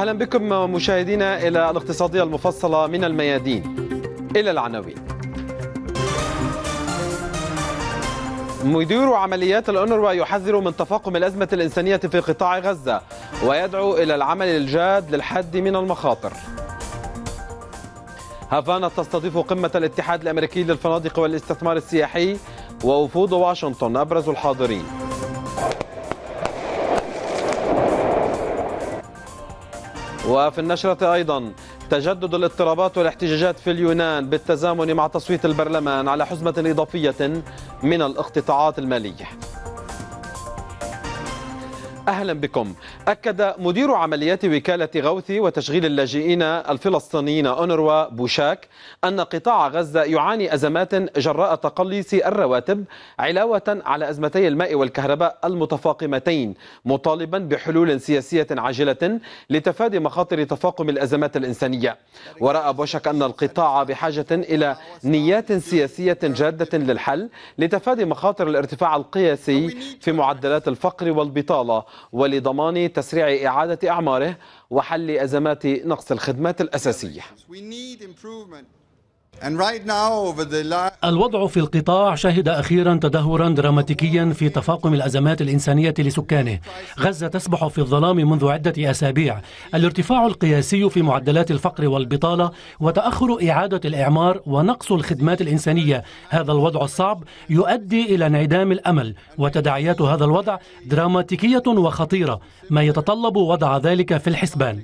أهلا بكم مشاهدينا إلى الاقتصادية المفصلة من الميادين إلى العناوين مدير عمليات الأونروا يحذر من تفاقم الأزمة الإنسانية في قطاع غزة ويدعو إلى العمل الجاد للحد من المخاطر هافانا تستضيف قمة الاتحاد الأمريكي للفنادق والاستثمار السياحي ووفود واشنطن أبرز الحاضرين وفي النشرة أيضا تجدد الاضطرابات والاحتجاجات في اليونان بالتزامن مع تصويت البرلمان على حزمة إضافية من الاقتطاعات المالية أهلا بكم أكد مدير عمليات وكالة غوث وتشغيل اللاجئين الفلسطينيين أونروا بوشاك أن قطاع غزة يعاني أزمات جراء تقليص الرواتب علاوة على أزمتي الماء والكهرباء المتفاقمتين مطالبا بحلول سياسية عاجلة لتفادي مخاطر تفاقم الأزمات الإنسانية ورأى بوشاك أن القطاع بحاجة إلى نيات سياسية جادة للحل لتفادي مخاطر الارتفاع القياسي في معدلات الفقر والبطالة ولضمان تسريع إعادة أعماره وحل أزمات نقص الخدمات الأساسية الوضع في القطاع شهد اخيرا تدهورا دراماتيكيا في تفاقم الازمات الانسانيه لسكانه. غزه تسبح في الظلام منذ عده اسابيع. الارتفاع القياسي في معدلات الفقر والبطاله وتاخر اعاده الاعمار ونقص الخدمات الانسانيه، هذا الوضع الصعب يؤدي الى انعدام الامل وتداعيات هذا الوضع دراماتيكيه وخطيره، ما يتطلب وضع ذلك في الحسبان.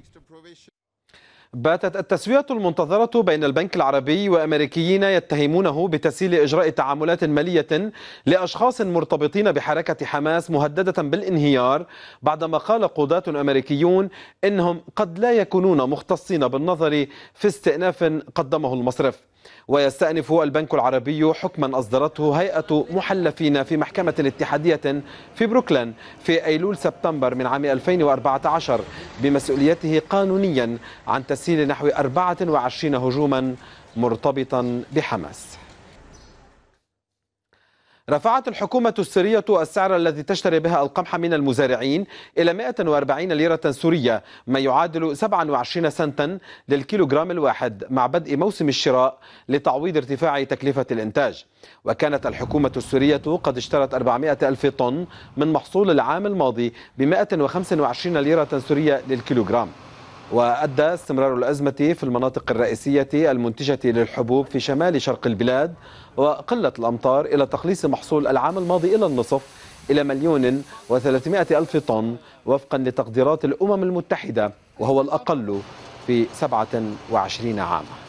باتت التسوية المنتظرة بين البنك العربي وأمريكيين يتهمونه بتسهيل إجراء تعاملات مالية لأشخاص مرتبطين بحركة حماس مهددة بالانهيار بعدما قال قضاة أمريكيون إنهم قد لا يكونون مختصين بالنظر في استئناف قدمه المصرف ويستأنف البنك العربي حكما أصدرته هيئة محلفين في محكمة اتحادية في بروكلين في أيلول سبتمبر من عام 2014 بمسؤوليته قانونيا عن تسهيل نحو 24 هجوما مرتبطا بحماس رفعت الحكومة السورية السعر الذي تشتري بها القمح من المزارعين إلى 140 ليرة سورية ما يعادل 27 سنتا للكيلوغرام الواحد مع بدء موسم الشراء لتعويض ارتفاع تكلفة الإنتاج وكانت الحكومة السورية قد اشترت 400 ألف طن من محصول العام الماضي ب 125 ليرة سورية للكيلوغرام وأدى استمرار الأزمة في المناطق الرئيسية المنتجة للحبوب في شمال شرق البلاد وقلة الأمطار إلى تقليص محصول العام الماضي إلى النصف إلى مليون وثلاثمائة ألف طن وفقا لتقديرات الأمم المتحدة وهو الأقل في سبعة وعشرين عاما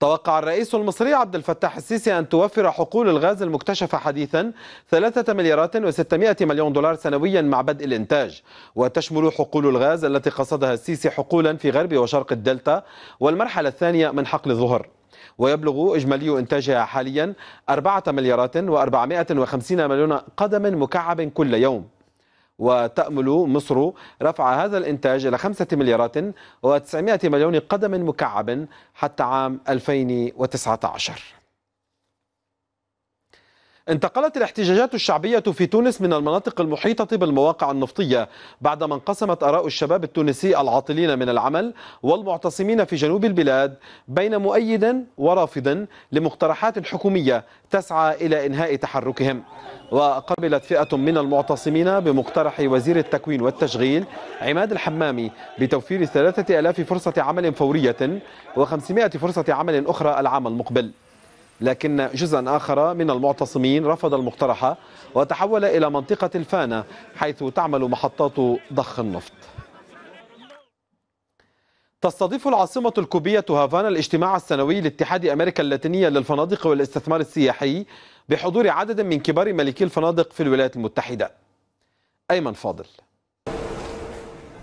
توقع الرئيس المصري عبد الفتاح السيسي أن توفر حقول الغاز المكتشفة حديثا 3 مليارات و600 مليون دولار سنويا مع بدء الإنتاج وتشمل حقول الغاز التي قصدها السيسي حقولا في غرب وشرق الدلتا والمرحلة الثانية من حقل الظهر ويبلغ إجمالي إنتاجها حاليا 4 مليارات و450 مليون قدم مكعب كل يوم وتأمل مصر رفع هذا الإنتاج إلى خمسة مليارات و900 مليون قدم مكعب حتى عام 2019 انتقلت الاحتجاجات الشعبية في تونس من المناطق المحيطة بالمواقع النفطية بعدما انقسمت آراء الشباب التونسي العاطلين من العمل والمعتصمين في جنوب البلاد بين مؤيد ورافض لمقترحات حكومية تسعى إلى إنهاء تحركهم وقبلت فئة من المعتصمين بمقترح وزير التكوين والتشغيل عماد الحمامي بتوفير 3000 فرصة عمل فورية و500 فرصة عمل أخرى العام المقبل لكن جزءا آخر من المعتصمين رفض المقترحة وتحول إلى منطقة الفانة حيث تعمل محطات ضخ النفط تستضيف العاصمة الكوبية هافانا الاجتماع السنوي لاتحاد أمريكا اللاتينية للفنادق والاستثمار السياحي بحضور عدد من كبار ملكي الفنادق في الولايات المتحدة أيمن فاضل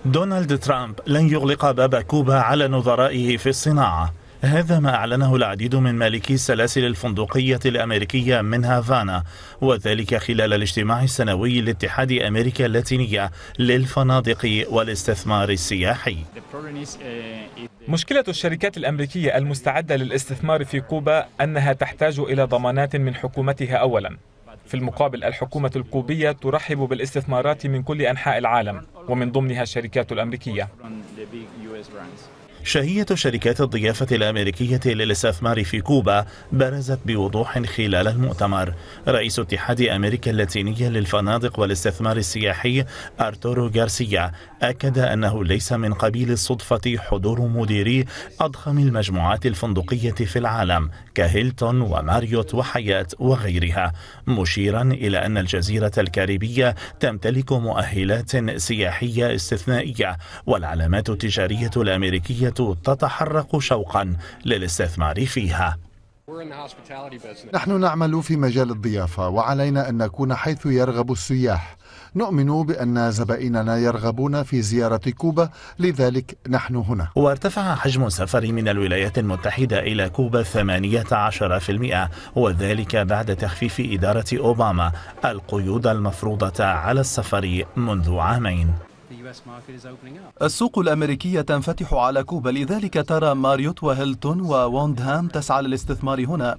دونالد ترامب لن يغلق باب كوبا على نظرائه في الصناعة هذا ما أعلنه العديد من مالكي السلاسل الفندقية الأمريكية من هافانا وذلك خلال الاجتماع السنوي لاتحاد أمريكا اللاتينية للفنادق والاستثمار السياحي مشكلة الشركات الأمريكية المستعدة للاستثمار في كوبا أنها تحتاج إلى ضمانات من حكومتها أولاً في المقابل الحكومة الكوبية ترحب بالاستثمارات من كل أنحاء العالم ومن ضمنها الشركات الأمريكية شهية شركات الضيافة الأمريكية للاستثمار في كوبا برزت بوضوح خلال المؤتمر رئيس اتحاد أمريكا اللاتينية للفنادق والاستثمار السياحي أرتورو غارسيا أكد أنه ليس من قبيل الصدفة حضور مديري أضخم المجموعات الفندقية في العالم كهيلتون وماريوت وحياة وغيرها مشيرا إلى أن الجزيرة الكاريبية تمتلك مؤهلات سياحية استثنائية والعلامات التجارية الأمريكية تتحرق شوقا للاستثمار فيها نحن نعمل في مجال الضيافة وعلينا أن نكون حيث يرغب السياح نؤمن بأن زبائننا يرغبون في زيارة كوبا لذلك نحن هنا وارتفع حجم السفر من الولايات المتحدة إلى كوبا 18% وذلك بعد تخفيف إدارة أوباما القيود المفروضة على السفر منذ عامين السوق الأمريكية تنفتح على كوبا لذلك ترى ماريوت وهيلتون ووندهام تسعى للاستثمار هنا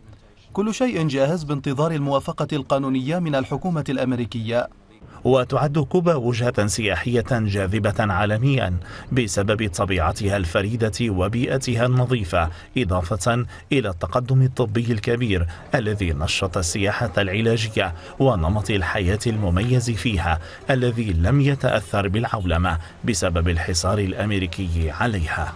كل شيء جاهز بانتظار الموافقة القانونية من الحكومة الأمريكية وتعد كوبا وجهة سياحية جاذبة عالميا بسبب طبيعتها الفريدة وبيئتها النظيفة إضافة إلى التقدم الطبي الكبير الذي نشط السياحة العلاجية ونمط الحياة المميز فيها الذي لم يتأثر بالعولمة بسبب الحصار الأمريكي عليها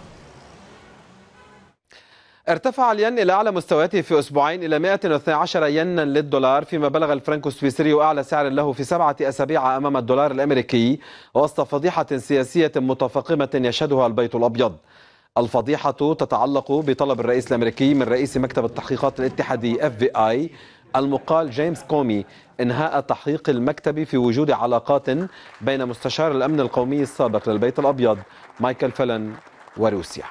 ارتفع الين إلى أعلى مستوياته في أسبوعين إلى 112 ينا للدولار فيما بلغ الفرنك السويسري أعلى سعر له في سبعة أسابيع أمام الدولار الأمريكي وسط فضيحة سياسية متفاقمة يشهدها البيت الأبيض الفضيحة تتعلق بطلب الرئيس الأمريكي من رئيس مكتب التحقيقات الاتحادي اف بي اي المقال جيمس كومي إنهاء تحقيق المكتب في وجود علاقات بين مستشار الأمن القومي السابق للبيت الأبيض مايكل فلن وروسيا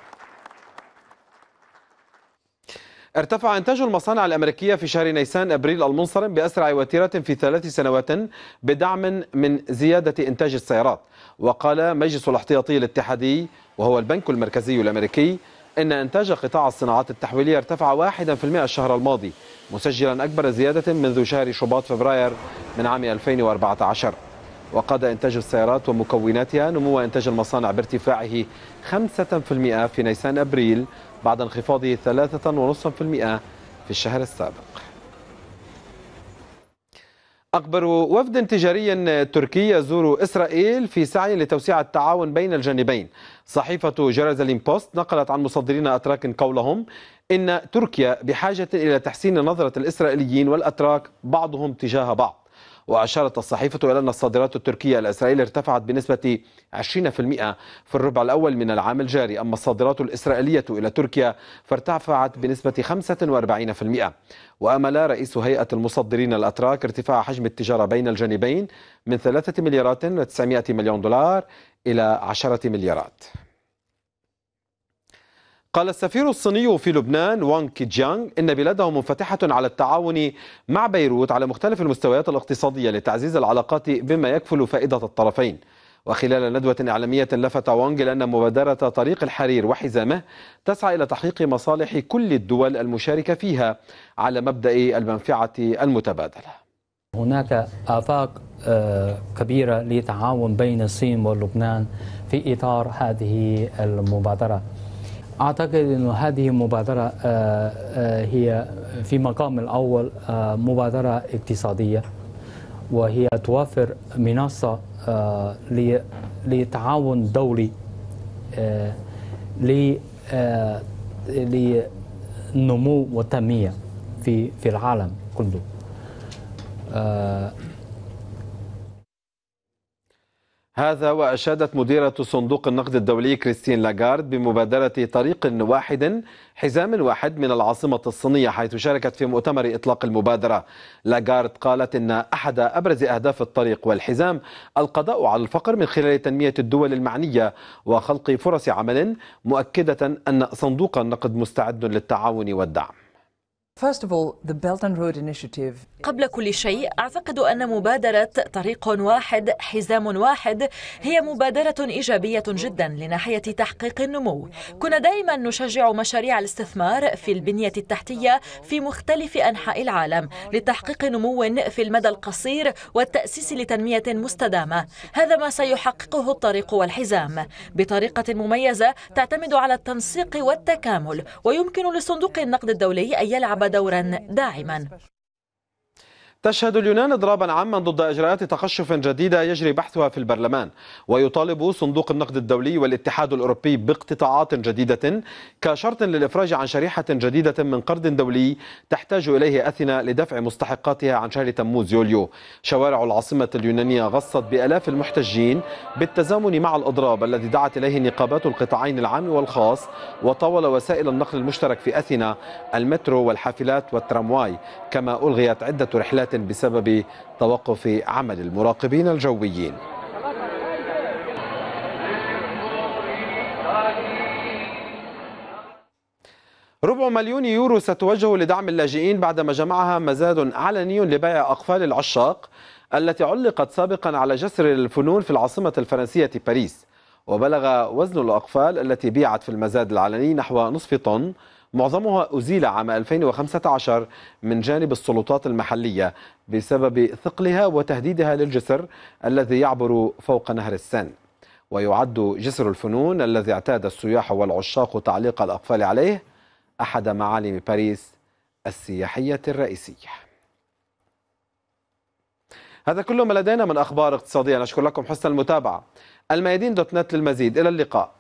ارتفع إنتاج المصانع الأمريكية في شهر نيسان أبريل المنصرم بأسرع وتيرة في ثلاث سنوات بدعم من زيادة إنتاج السيارات وقال مجلس الاحتياطي الاتحادي وهو البنك المركزي الأمريكي إن إنتاج قطاع الصناعات التحويلية ارتفع 1% الشهر الماضي مسجلا أكبر زيادة منذ شهر شباط فبراير من عام 2014 وقاد إنتاج السيارات ومكوناتها نمو إنتاج المصانع بارتفاعه 5% في نيسان أبريل بعد انخفاضه 3.5% في الشهر السابق أكبر وفد تجاري تركي يزور إسرائيل في سعي لتوسيع التعاون بين الجانبين صحيفة جيروزاليم بوست نقلت عن مصدرين أتراك قولهم إن تركيا بحاجة إلى تحسين نظرة الإسرائيليين والأتراك بعضهم تجاه بعض وأشارت الصحيفة إلى أن الصادرات التركية الإسرائيلية ارتفعت بنسبة 20% في الربع الأول من العام الجاري أما الصادرات الإسرائيلية إلى تركيا فارتفعت بنسبة 45% وأمل رئيس هيئة المصدرين الأتراك ارتفاع حجم التجارة بين الجانبين من 3 مليارات و900 مليون دولار إلى 10 مليارات قال السفير الصيني في لبنان وانغ جيانغ إن بلاده منفتحة على التعاون مع بيروت على مختلف المستويات الاقتصادية لتعزيز العلاقات بما يكفل فائدة الطرفين وخلال ندوة إعلامية لفت وانغ لأن مبادرة طريق الحرير وحزامه تسعى إلى تحقيق مصالح كل الدول المشاركة فيها على مبدأ المنفعة المتبادلة هناك آفاق آه، كبيرة لتعاون بين الصين ولبنان في إطار هذه المبادرة أعتقد أن هذه المبادرة آه، آه، هي في مقام الأول آه، مبادرة اقتصادية وهي توفر منصة لتعاون دولي لنمو وتنميه في في العالم كله هذا وأشادت مديرة صندوق النقد الدولي كريستين لاغارد بمبادرة طريق واحد حزام واحد من العاصمة الصينية حيث شاركت في مؤتمر إطلاق المبادرة لاغارد قالت إن أحد أبرز أهداف الطريق والحزام القضاء على الفقر من خلال تنمية الدول المعنية وخلق فرص عمل مؤكدة أن صندوق النقد مستعد للتعاون والدعم قبل كل شيء أعتقد أن مبادرة طريق واحد حزام واحد هي مبادرة إيجابية جدا لناحية تحقيق النمو كنا دائما نشجع مشاريع الاستثمار في البنية التحتية في مختلف أنحاء العالم لتحقيق نمو في المدى القصير والتأسيس لتنمية مستدامة هذا ما سيحققه الطريق والحزام بطريقة مميزة تعتمد على التنسيق والتكامل ويمكن لصندوق النقد الدولي أن يلعب دورا داعما تشهد اليونان اضرابا عاما ضد اجراءات تقشف جديده يجري بحثها في البرلمان ويطالب صندوق النقد الدولي والاتحاد الاوروبي باقتطاعات جديده كشرط للافراج عن شريحه جديده من قرض دولي تحتاج اليه اثينا لدفع مستحقاتها عن شهر تموز يوليو شوارع العاصمه اليونانيه غصت بالاف المحتجين بالتزامن مع الاضراب الذي دعت اليه نقابات القطاعين العام والخاص وطاول وسائل النقل المشترك في اثينا المترو والحافلات والترامواي كما الغيت عده رحلات ساعات بسبب توقف عمل المراقبين الجويين ربع مليون يورو ستوجه لدعم اللاجئين بعدما جمعها مزاد علني لبيع أقفال العشاق التي علقت سابقا على جسر الفنون في العاصمة الفرنسية باريس وبلغ وزن الأقفال التي بيعت في المزاد العلني نحو نصف طن معظمها أزيل عام 2015 من جانب السلطات المحلية بسبب ثقلها وتهديدها للجسر الذي يعبر فوق نهر السن ويعد جسر الفنون الذي اعتاد السياح والعشاق تعليق الأقفال عليه أحد معالم باريس السياحية الرئيسية هذا كل ما لدينا من أخبار اقتصادية نشكر لكم حسن المتابعة الميادين دوت نت للمزيد إلى اللقاء